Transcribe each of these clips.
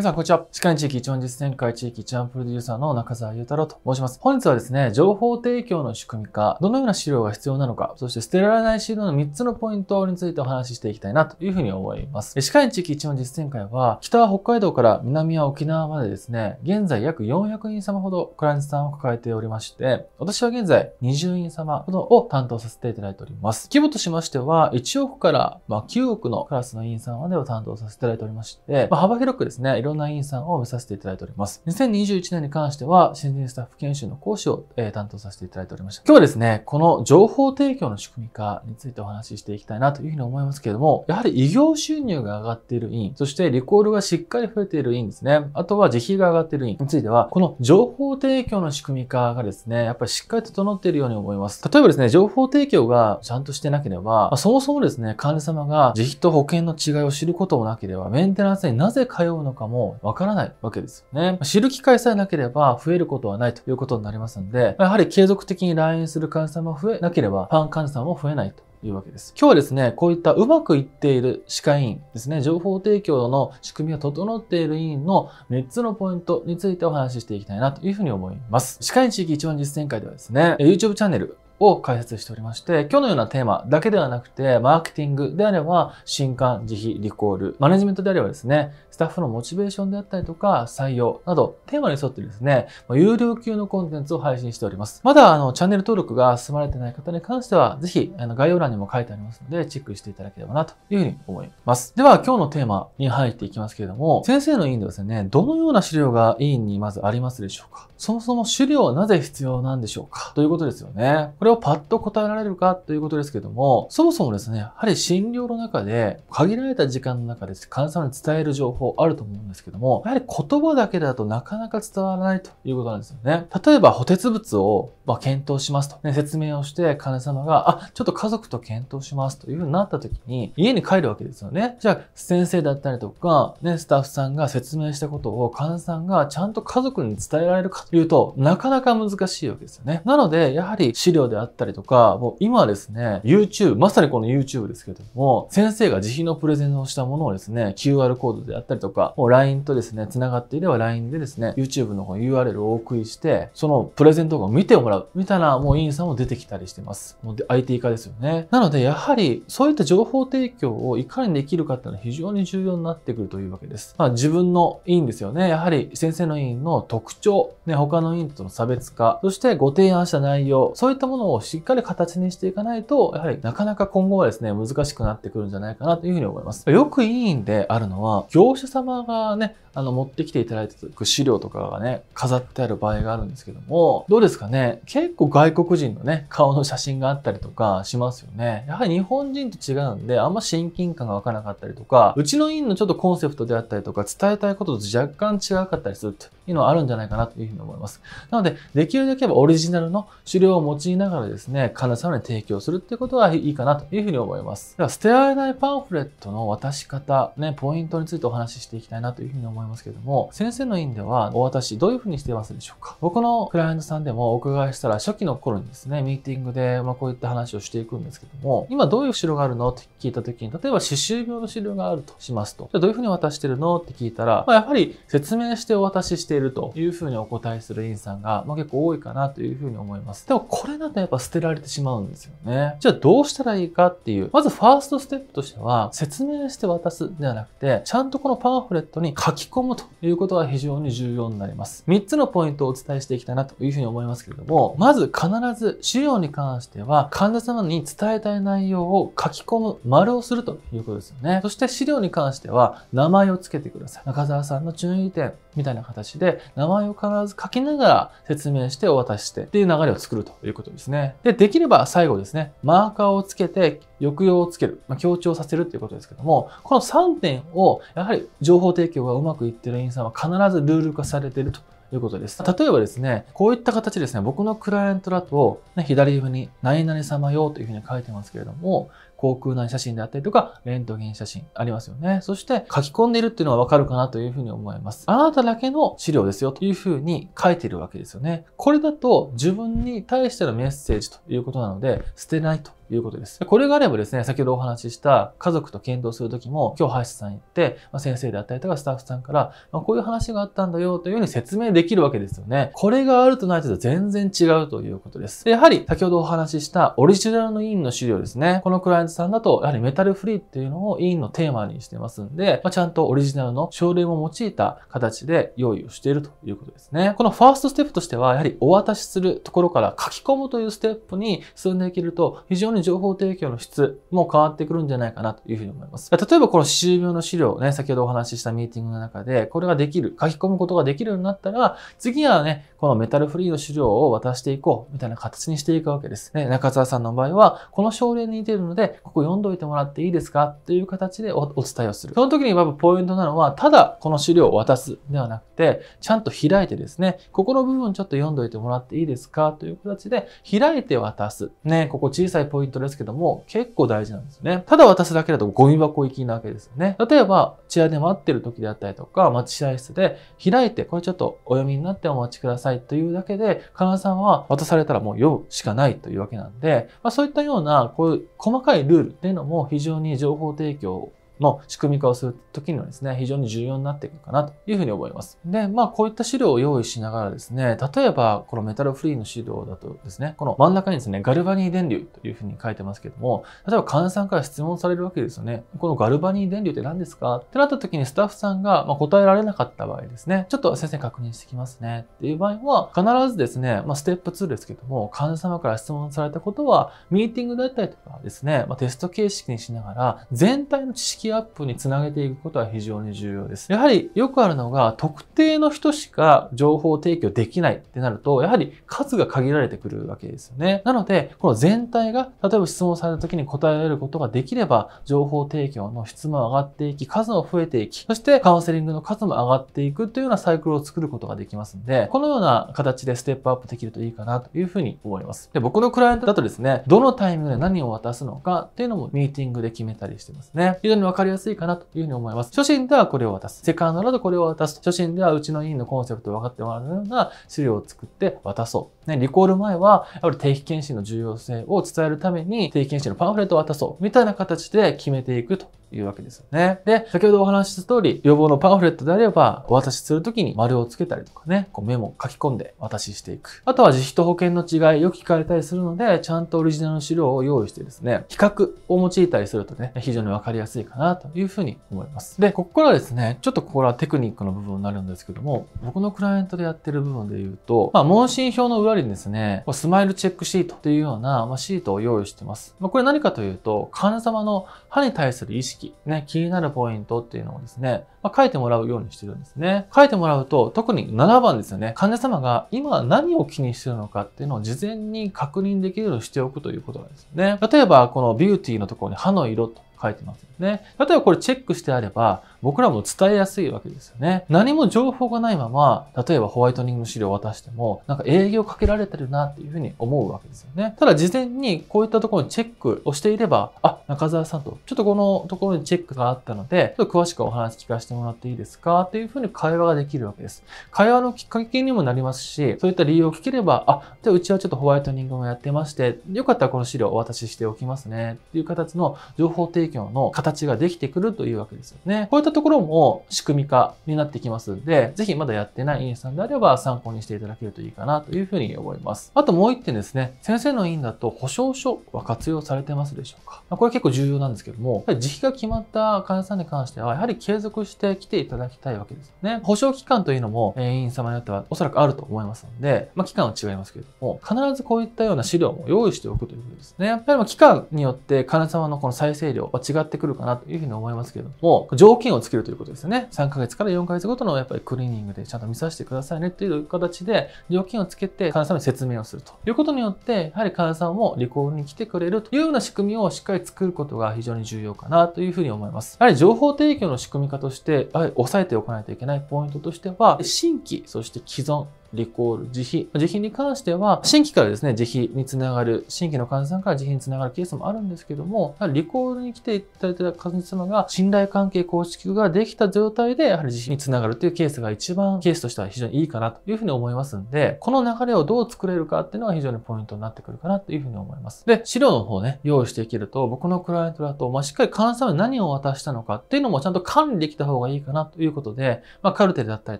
皆さん、こんにちは。歯科地域一音実践会地域一安プロデューサーの中澤裕太郎と申します。本日はですね、情報提供の仕組み化、どのような資料が必要なのか、そして捨てられない資料の3つのポイントについてお話ししていきたいなというふうに思います。歯科地域一音実践会は、北は北海道から南は沖縄までですね、現在約400人様ほどクライアントさんを抱えておりまして、私は現在20人様ほどを担当させていただいております。規模としましては、1億から、ま9億のクラスの委員さんまでを担当させていただいておりまして、まあ、幅広くですね、ろんな委員さんを見させていただいております。2021年に関しては、新人スタッフ研修の講師を、え担当させていただいておりました。今日はですね、この情報提供の仕組み化についてお話ししていきたいなというふうに思いますけれども、やはり異業収入が上がっている委員、そしてリコールがしっかり増えている委員ですね。あとは自費が上がっている委員については、この情報提供の仕組み化がですね、やっぱりしっかり整っているように思います。例えばですね、情報提供がちゃんとしてなければ、まあ、そもそもですね、患者様が自費と保険の違いを知ることもなければ、メンテナンスになぜ通うのかももわからないわけですよね。知る機会さえなければ増えることはないということになりますので、やはり継続的に来院する患者さんも増えなければ、ファン患者さんも増えないというわけです。今日はですね、こういったうまくいっている歯科医院ですね、情報提供の仕組みが整っている医院の3つのポイントについてお話ししていきたいなというふうに思います。歯科医地域一番実践会ではですね、YouTube チャンネル、を開設しておりまして、今日のようなテーマだけではなくて、マーケティングであれば、新刊、自費、リコール、マネジメントであればですね、タッフのモチベーションであったりとか、採用など、テーマに沿ってですね、有料級のコンテンツを配信しております。まだ、あの、チャンネル登録が済まれてない方に関しては、ぜひ、あの、概要欄にも書いてありますので、チェックしていただければな、というふうに思います。では、今日のテーマに入っていきますけれども、先生の委員でですね、どのような資料が委員にまずありますでしょうかそもそも資料はなぜ必要なんでしょうかということですよね。これをパッと答えられるかということですけども、そもそもですね、やはり診療の中で、限られた時間の中で患者さんに伝える情報、あると思うんですけども、やはり言葉だけだとなかなか伝わらないということなんですよね。例えば補鉄物を、ま検討しますと、ね、説明をして金様が、あ、ちょっと家族と検討しますというふうになった時に家に帰るわけですよね。じゃあ先生だったりとか、ね、スタッフさんが説明したことを金さんがちゃんと家族に伝えられるかというとなかなか難しいわけですよね。なのでやはり資料であったりとか、もう今はですね、YouTube、まさにこの YouTube ですけども、先生が自費のプレゼンをしたものをですね、QR コードであったりとか、も LINE とですね、繋がっていれば LINE でですね、YouTube の方 URL をお送りして、そのプレゼン動画を見てもらう。みたいな、もう委員さんも出てきたりしてます。もう IT 化ですよね。なので、やはり、そういった情報提供をいかにできるかっていうのは非常に重要になってくるというわけです。まあ、自分の委員ですよね。やはり、先生の委員の特徴、ね、他の委員との差別化、そしてご提案した内容、そういったものをしっかり形にしていかないと、やはりなかなか今後はですね、難しくなってくるんじゃないかなというふうに思います。よく委員であるのは、業者様がね、あの、持ってきていただいてた資料とかがね、飾ってある場合があるんですけども、どうですかね結構外国人のね、顔の写真があったりとかしますよね。やはり日本人と違うんで、あんま親近感がわからなかったりとか、うちの院のちょっとコンセプトであったりとか、伝えたいことと若干違かったりするというのはあるんじゃないかなというふうに思います。なので、できるだけオリジナルの資料を用いながらですね、患者様に提供するってことはいいかなというふうに思います。では、捨てられないパンフレットの渡し方、ね、ポイントについてお話話していきたいなというふうに思いますけども、先生の院ではお渡しどういうふうにしてますでしょうか僕のクライアントさんでもお伺いしたら初期の頃にですね、ミーティングでまこういった話をしていくんですけども、今どういう治療があるのって聞いた時に、例えば歯周病の治療があるとしますと、じゃどういうふうに渡してるのって聞いたら、まあ、やはり説明してお渡ししているというふうにお答えする院さんが、まあ、結構多いかなというふうに思います。でもこれだとやっぱ捨てられてしまうんですよね。じゃあどうしたらいいかっていう、まずファーストステップとしては、説明して渡すではなくて、ちゃんとこのパンフレットに書き込むということが非常に重要になります。3つのポイントをお伝えしていきたいなというふうに思いますけれども、まず必ず資料に関しては患者様に伝えたい内容を書き込む、丸をするということですよね。そして資料に関しては名前を付けてください。中澤さんの注意点、みたいな形で、名前を必ず書きながら説明してお渡ししてっていう流れを作るということですね。で、できれば最後ですね、マーカーをつけて、抑揚をつける、まあ、強調させるっていうことですけども、この3点を、やはり情報提供がうまくいってる委員さんは必ずルール化されてるということです。例えばですね、こういった形ですね、僕のクライアントだと、ね、左上に何々様用というふうに書いてますけれども、航空内写真であったりとか、レントゲン写真ありますよね。そして書き込んでいるっていうのはわかるかなというふうに思います。あなただけの資料ですよというふうに書いてるわけですよね。これだと自分に対してのメッセージということなので、捨てないということです。これがあればですね、先ほどお話しした家族と検討するときも、今日歯さん行って、ま先生であったりとかスタッフさんから、まこういう話があったんだよというように説明できるわけですよね。これがあるとないと全然違うということです。でやはり先ほどお話ししたオリジナルの委員の資料ですね。このクライアントさんだと、やはりメタルフリーっていうのを委員のテーマにしてますんで、まちゃんとオリジナルの症例も用いた形で用意をしているということですね。このファーストステップとしては、やはりお渡しするところから書き込むというステップに進んでいけると、非常にに情報提供の質も変わってくるんじゃないかなというふうに思います。例えばこの歯周病の資料をね、先ほどお話ししたミーティングの中で、これができる、書き込むことができるようになったら、次はね、このメタルフリーの資料を渡していこう、みたいな形にしていくわけです。ね、中澤さんの場合は、この症例に似てるので、ここ読んどいてもらっていいですかという形でお伝えをする。その時にやっポイントなのは、ただこの資料を渡すではなくて、ちゃんと開いてですね、ここの部分ちょっと読んどいてもらっていいですかという形で、開いて渡す。ね、ここ小さいポイントントですけども、結構大事なんですね。ただ渡すだけだとゴミ箱行きなわけですよね。例えば、チアで待ってる時であったりとか、待合室で開いて、これちょっとお読みになってお待ちくださいというだけで、患者さんは渡されたらもう読むしかないというわけなんで、まあ、そういったような、こういう細かいルールっていうのも非常に情報提供の仕組み化をするときにはですね、非常に重要になっていくかなというふうに思います。で、まあこういった資料を用意しながらですね、例えばこのメタルフリーの資料だとですね、この真ん中にですね、ガルバニー電流というふうに書いてますけども、例えば患者さんから質問されるわけですよね。このガルバニー電流って何ですかってなった時にスタッフさんが答えられなかった場合ですね、ちょっと先生確認してきますねっていう場合は、必ずですね、まあステップ2ですけども、患者様から質問されたことは、ミーティングだったりとかですね、まあ、テスト形式にしながら、全体の知識アップにつなげていくことは非常に重要です。やはりよくあるのが、特定の人しか情報提供できないってなると、やはり数が限られてくるわけですよね。なので、この全体が、例えば質問された時に答えられることができれば、情報提供の質も上がっていき、数も増えていき、そしてカウンセリングの数も上がっていくというようなサイクルを作ることができますんで、このような形でステップアップできるといいかなというふうに思います。で、僕のクライアントだとですね、どのタイミングで何を渡すのかっていうのもミーティングで決めたりしてますね。非常に分かりやすいかなというふうに思います。初心ではこれを渡す。セカンドだとこれを渡す。初心ではうちの委員のコンセプトを分かってもらうような資料を作って渡そう。ね、リコール前は、やっぱり定期検診の重要性を伝えるために、定期検診のパンフレットを渡そう。みたいな形で決めていくというわけですよね。で、先ほどお話しした通り、予防のパンフレットであれば、お渡しするときに丸をつけたりとかね、こうメモを書き込んでお渡ししていく。あとは自費と保険の違い、よく聞かれたりするので、ちゃんとオリジナルの資料を用意してですね、比較を用いたりするとね、非常にわかりやすいかなというふうに思います。で、ここからですね、ちょっとここらテクニックの部分になるんですけども、僕のクライアントでやってる部分で言うと、まあ、問診票の裏にですね、スマイルチェックシートというような、まあ、シートを用意してます。まあ、これ何かというと、患者様の歯に対する意識ね、気になるポイントっていうのをですね、まあ、書いてもらうようにしてるんですね。書いてもらうと、特に7番ですよね。患者様が今何を気にしてるのかっていうのを事前に確認できるようにしておくということなんですね。例えば、このビューティーのところに歯の色と書いてますよね。例えばこれチェックしてあれば、僕らも伝えやすいわけですよね。何も情報がないまま、例えばホワイトニング資料を渡しても、なんか営業かけられてるなっていうふうに思うわけですよね。ただ事前にこういったところにチェックをしていれば、あ、中澤さんと、ちょっとこのところにチェックがあったので、ちょっと詳しくお話聞かせてもらっていいですかっていうふうに会話ができるわけです。会話のきっかけにもなりますし、そういった理由を聞ければ、あ、じゃあうちはちょっとホワイトニングもやってまして、よかったらこの資料をお渡ししておきますねっていう形の情報提供業の形ができてくるというわけですよね。こういったところも仕組み化になってきますんで、ぜひまだやってない委員さんであれば参考にしていただけるといいかなというふうに思います。あともう一点ですね、先生の委員だと保証書は活用されてますでしょうかこれ結構重要なんですけども、時期が決まった患者さんに関しては、やはり継続して来ていただきたいわけですよね。保証期間というのも、委員様によってはおそらくあると思いますので、まあ、期間は違いますけれども、必ずこういったような資料も用意しておくということですね。やっぱり期間によって患者様のこの再生量、違ってくるかなというふうに思いますけれども、条件をつけるということですね。3ヶ月から4ヶ月ごとのやっぱりクリーニングでちゃんと見させてくださいねという形で、条件をつけて患者さんに説明をするということによって、やはり患者さんもールに来てくれるというような仕組みをしっかり作ることが非常に重要かなというふうに思います。やはり情報提供の仕組み化として、あえり抑えておかないといけないポイントとしては、新規、そして既存、リコール、自費。自費に関しては、新規からですね、自費につながる、新規の患者さんから自費につながるケースもあるんですけども、リコールに来ていただいた患者様が、信頼関係構築ができた状態で、やはり自費につながるというケースが一番ケースとしては非常にいいかなというふうに思いますんで、この流れをどう作れるかっていうのが非常にポイントになってくるかなというふうに思います。で、資料の方ね、用意していけると、僕のクライアントだと、まあ、しっかり患者様に何を渡したのかっていうのもちゃんと管理できた方がいいかなということで、まあ、カルテルだったり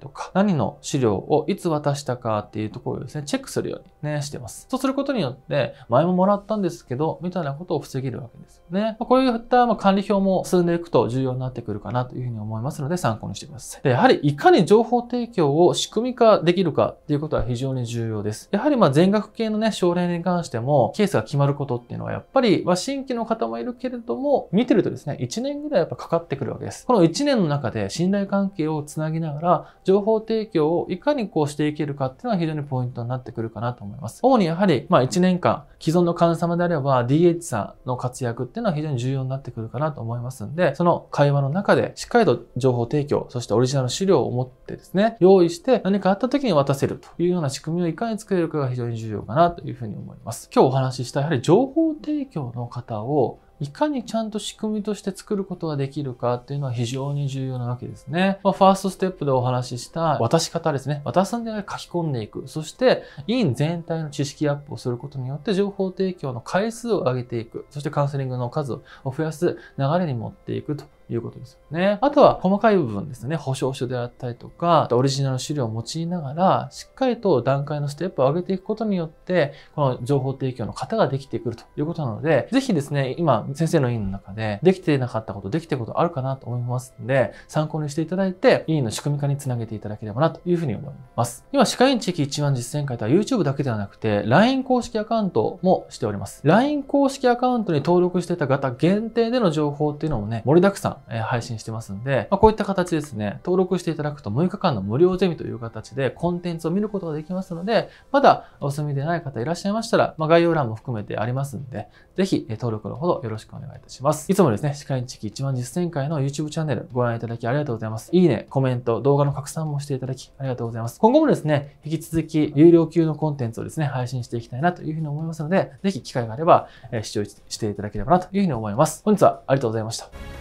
とか、何の資料をいつ渡してしたかっていうところをですね、チェックするようにね、してます。そうすることによって、前ももらったんですけど、みたいなことを防げるわけですね。こういった管理表も進んでいくと重要になってくるかなというふうに思いますので、参考にしてください。やはり、いかに情報提供を仕組み化できるかっていうことは非常に重要です。やはり、ま全額系のね、症例に関しても、ケースが決まることっていうのは、やっぱり、ま新規の方もいるけれども、見てるとですね、1年ぐらいやっぱかかってくるわけです。この1年の中で信頼関係をつなぎながら、情報提供をいかにこうしていけるるかっていうのは非常にポイントになってくるかなと思います。主にやはり、まあ1年間、既存の患者様であれば DH さんの活躍っていうのは非常に重要になってくるかなと思いますんで、その会話の中でしっかりと情報提供、そしてオリジナル資料を持ってですね、用意して何かあった時に渡せるというような仕組みをいかに作れるかが非常に重要かなというふうに思います。今日お話ししたやはり情報提供の方をいかにちゃんと仕組みとして作ることができるかっていうのは非常に重要なわけですね。まあ、ファーストステップでお話しした渡し方ですね。渡すんで書き込んでいく。そして、委員全体の知識アップをすることによって情報提供の回数を上げていく。そしてカウンセリングの数を増やす流れに持っていくということですよね。あとは細かい部分ですね。保証書であったりとか、オリジナル資料を用いながら、しっかりと段階のステップを上げていくことによって、この情報提供の方ができてくるということなので、ぜひですね、今、先生の委員の中で、できてなかったこと、できてることあるかなと思いますので、参考にしていただいて、委員の仕組み化につなげていただければなというふうに思います。今、歯科医院地域一番実践会とは YouTube だけではなくて、LINE 公式アカウントもしております。LINE 公式アカウントに登録してた方限定での情報っていうのもね、盛りだくさんえ、配信してますんで、まあ、こういった形ですね、登録していただくと6日間の無料ゼミという形でコンテンツを見ることができますので、まだお済みでない方いらっしゃいましたら、まあ、概要欄も含めてありますんで、ぜひ登録のほどよろしくお願いいたします。いつもですね、歯科医地域1万実践会の YouTube チャンネルご覧いただきありがとうございます。いいね、コメント、動画の拡散もしていただきありがとうございます。今後もですね、引き続き有料級のコンテンツをですね、配信していきたいなというふうに思いますので、ぜひ機会があれば視聴していただければなというふうに思います。本日はありがとうございました。